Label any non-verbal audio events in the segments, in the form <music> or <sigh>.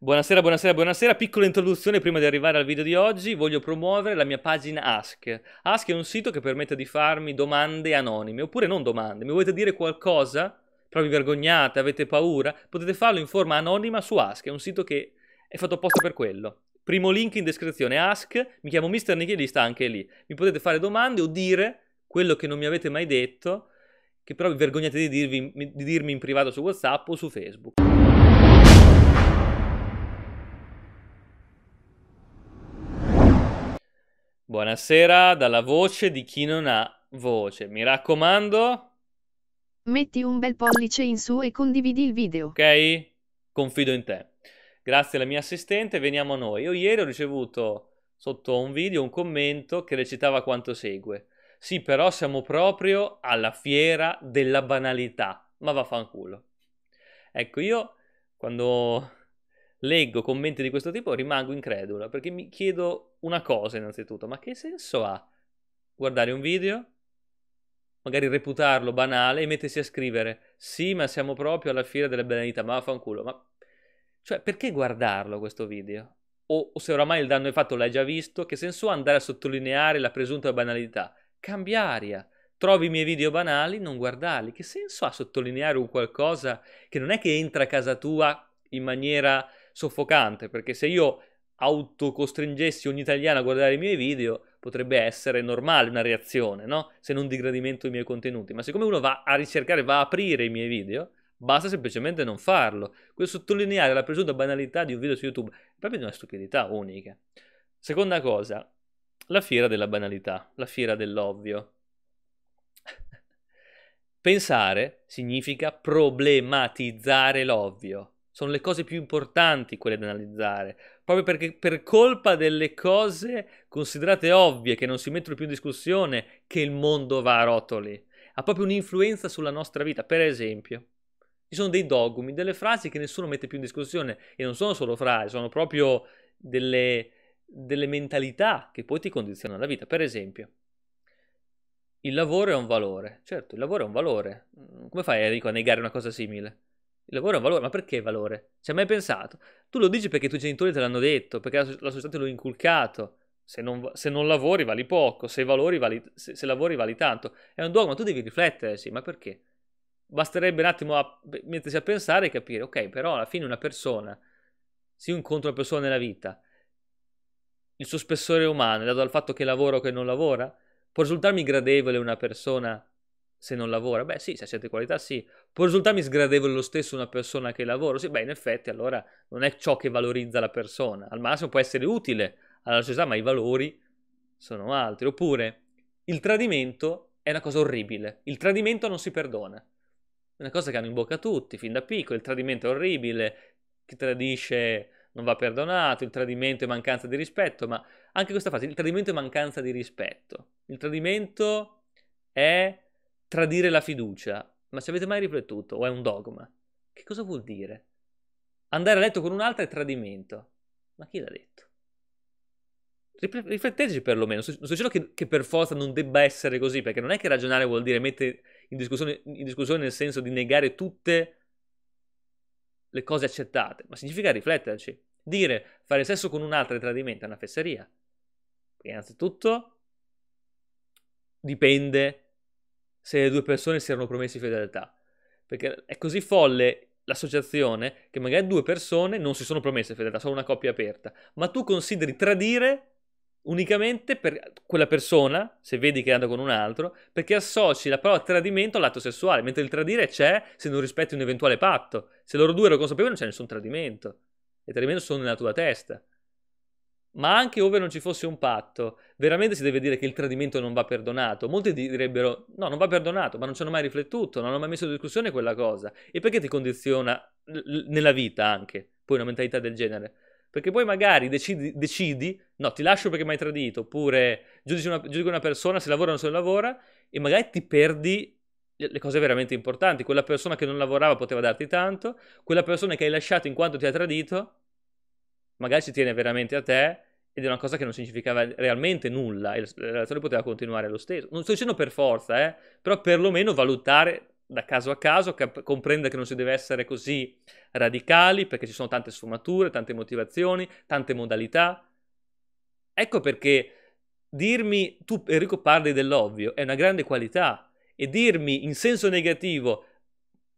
Buonasera, buonasera, buonasera. Piccola introduzione prima di arrivare al video di oggi. Voglio promuovere la mia pagina Ask. Ask è un sito che permette di farmi domande anonime, oppure non domande. Mi volete dire qualcosa? Però vi vergognate, avete paura? Potete farlo in forma anonima su Ask. È un sito che è fatto apposta per quello. Primo link in descrizione, Ask. Mi chiamo Mr. Nichilista, anche lì. Mi potete fare domande o dire quello che non mi avete mai detto, che però vi vergognate di, dirvi, di dirmi in privato su WhatsApp o su Facebook. Buonasera dalla voce di chi non ha voce. Mi raccomando. Metti un bel pollice in su e condividi il video. Ok? Confido in te. Grazie alla mia assistente, veniamo a noi. Io ieri ho ricevuto sotto un video un commento che recitava quanto segue. Sì, però siamo proprio alla fiera della banalità. Ma vaffanculo. Ecco, io quando leggo commenti di questo tipo rimango incredulo perché mi chiedo una cosa innanzitutto, ma che senso ha guardare un video, magari reputarlo banale e mettersi a scrivere sì ma siamo proprio alla fiera delle banalità, ma vaffanculo, ma cioè perché guardarlo questo video? O, o se oramai il danno è fatto l'hai già visto, che senso ha andare a sottolineare la presunta banalità? Cambia aria trovi i miei video banali, non guardarli. Che senso ha sottolineare un qualcosa che non è che entra a casa tua in maniera soffocante, perché se io autocostringessi ogni italiano a guardare i miei video, potrebbe essere normale una reazione, no? Se non di gradimento ai miei contenuti. Ma siccome uno va a ricercare, va a aprire i miei video, basta semplicemente non farlo. Questo sottolineare la presunta banalità di un video su YouTube è proprio una stupidità unica. Seconda cosa, la fiera della banalità, la fiera dell'ovvio. <laughs> Pensare significa problematizzare l'ovvio sono le cose più importanti quelle da analizzare, proprio perché per colpa delle cose considerate ovvie che non si mettono più in discussione che il mondo va a rotoli, ha proprio un'influenza sulla nostra vita. Per esempio, ci sono dei dogmi, delle frasi che nessuno mette più in discussione e non sono solo frasi, sono proprio delle, delle mentalità che poi ti condizionano la vita. Per esempio, il lavoro è un valore. Certo, il lavoro è un valore. Come fai Enrico a negare una cosa simile? Il lavoro è un valore, ma perché valore? Ci hai mai pensato? Tu lo dici perché i tuoi genitori te l'hanno detto, perché la, società te l'ha inculcato. Se non, se non, lavori vali poco, se, valori, vali, se, se lavori vali tanto. È un dogma, tu devi riflettere, sì, ma perché? Basterebbe un attimo a, mettersi a pensare e capire, ok, però alla fine una persona, se io incontro una persona nella vita, il suo spessore umano, dato dal fatto che lavora o che non lavora, può risultarmi gradevole una persona se non lavora? Beh sì, se siete qualità sì. Può risultarmi sgradevole lo stesso una persona che lavora? Sì, beh in effetti allora non è ciò che valorizza la persona. Al massimo può essere utile alla società, ma i valori sono altri. Oppure il tradimento è una cosa orribile. Il tradimento non si perdona. È una cosa che hanno in bocca tutti, fin da piccolo. Il tradimento è orribile, chi tradisce non va perdonato, il tradimento è mancanza di rispetto, ma anche questa fase, il tradimento è mancanza di rispetto. Il tradimento è tradire la fiducia. Ma ci avete mai riflettuto? O è un dogma? Che cosa vuol dire? Andare a letto con un'altra è tradimento. Ma chi l'ha detto? Rifletteteci perlomeno, non succede che, che, per forza non debba essere così, perché non è che ragionare vuol dire mettere in discussione, in discussione nel senso di negare tutte le cose accettate, ma significa rifletterci. Dire fare sesso con un'altra è tradimento, è una fesseria. innanzitutto dipende se le due persone si erano promessi fedeltà. Perché è così folle l'associazione che magari due persone non si sono promesse fedeltà, sono una coppia aperta, ma tu consideri tradire unicamente per quella persona, se vedi che è andata con un altro, perché associ la parola tradimento all'atto sessuale, mentre il tradire c'è se non rispetti un eventuale patto. Se loro due erano consapevoli non c'è nessun tradimento. Il tradimento sono nella tua testa ma anche ove non ci fosse un patto, veramente si deve dire che il tradimento non va perdonato. Molti direbbero: no, non va perdonato, ma non ci hanno mai riflettuto, non hanno mai messo in discussione quella cosa. E perché ti condiziona nella vita anche poi una mentalità del genere? Perché poi magari decidi, decidi no, ti lascio perché mi hai tradito, oppure giudichi una, giudichi una persona se lavora o non se lavora, e magari ti perdi le cose veramente importanti. Quella persona che non lavorava poteva darti tanto, quella persona che hai lasciato in quanto ti ha tradito magari si tiene veramente a te ed è una cosa che non significava realmente nulla e la relazione poteva continuare lo stesso. Non sto dicendo per forza, eh, però perlomeno valutare da caso a caso, cap- comprendere che non si deve essere così radicali perché ci sono tante sfumature, tante motivazioni, tante modalità. Ecco perché dirmi tu Enrico parli dell'ovvio è una grande qualità e dirmi in senso negativo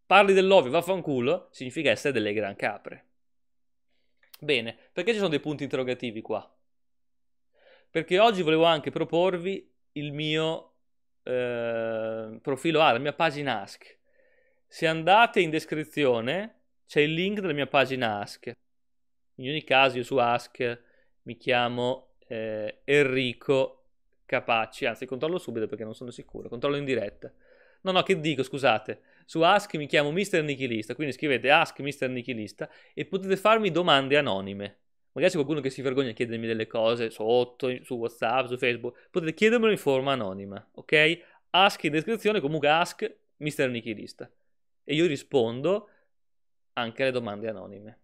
parli dell'ovvio vaffanculo significa essere delle gran capre. Bene, perché ci sono dei punti interrogativi qua? Perché oggi volevo anche proporvi il mio eh, profilo A, ah, la mia pagina Ask. Se andate in descrizione c'è il link della mia pagina Ask. In ogni caso io su Ask mi chiamo eh, Enrico Capacci, anzi controllo subito perché non sono sicuro, controllo in diretta. No, no, che dico, scusate. Su Ask mi chiamo Mister Nichilista, quindi scrivete Ask Mister Nichilista e potete farmi domande anonime. Magari c'è qualcuno che si vergogna a chiedermi delle cose sotto, su WhatsApp, su Facebook. Potete chiedermelo in forma anonima, ok? Ask in descrizione, comunque Ask Mister Nichilista. E io rispondo anche alle domande anonime.